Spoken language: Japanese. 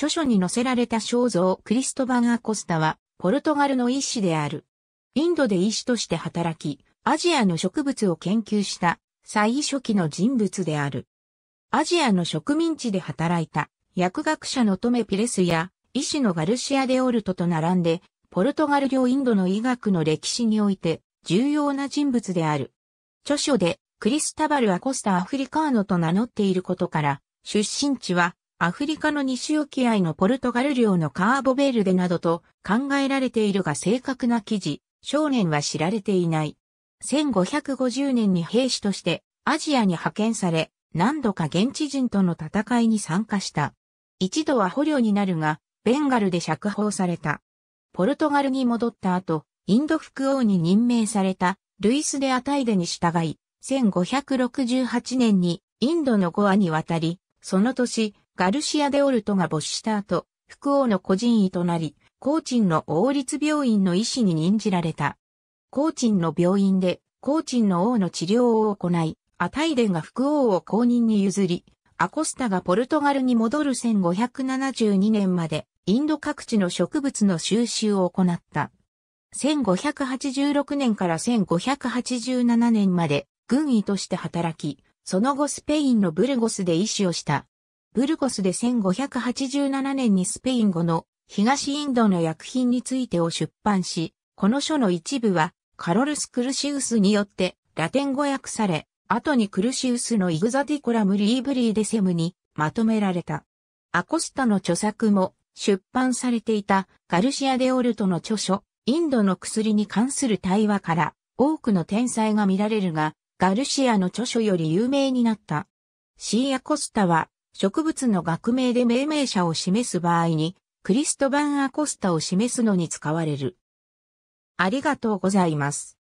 著書に載せられた肖像クリストバン・アコスタは、ポルトガルの医師である。インドで医師として働き、アジアの植物を研究した最初期の人物である。アジアの植民地で働いた薬学者のトメ・ピレスや医師のガルシア・デオルトと並んで、ポルトガル領インドの医学の歴史において重要な人物である。著書でクリスタバル・アコスタ・アフリカーノと名乗っていることから、出身地はアフリカの西沖合のポルトガル領のカーボベールデなどと考えられているが正確な記事、少年は知られていない。1550年に兵士としてアジアに派遣され、何度か現地人との戦いに参加した。一度は捕虜になるが、ベンガルで釈放された。ポルトガルに戻った後、インド副王に任命されたルイス・デ・アタイデに従い、1568年にインドのゴアに渡り、その年、ガルシア・デオルトが没した後、福王の孤人医となり、高鎮の王立病院の医師に任じられた。高鎮の病院で、高鎮の王の治療を行い、アタイデンが福王を公認に譲り、アコスタがポルトガルに戻る1572年まで、インド各地の植物の収集を行った。1586年から1587年まで、軍医として働き、その後スペインのブルゴスで医師をした。ブルゴスで1587年にスペイン語の東インドの薬品についてを出版し、この書の一部はカロルス・クルシウスによってラテン語訳され、後にクルシウスのイグザディコラムリーブリーデセムにまとめられた。アコスタの著作も出版されていたガルシア・デオルトの著書、インドの薬に関する対話から多くの天才が見られるが、ガルシアの著書より有名になった。シー・アコスタは植物の学名で命名者を示す場合に、クリストバン・アコスタを示すのに使われる。ありがとうございます。